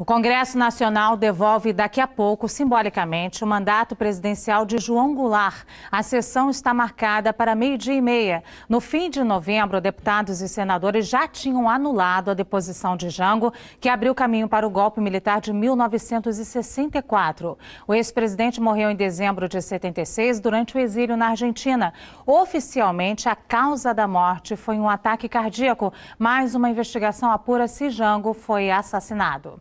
O Congresso Nacional devolve daqui a pouco, simbolicamente, o mandato presidencial de João Goulart. A sessão está marcada para meio-dia e meia. No fim de novembro, deputados e senadores já tinham anulado a deposição de Jango, que abriu caminho para o golpe militar de 1964. O ex-presidente morreu em dezembro de 76 durante o exílio na Argentina. Oficialmente, a causa da morte foi um ataque cardíaco, mas uma investigação apura se Jango foi assassinado.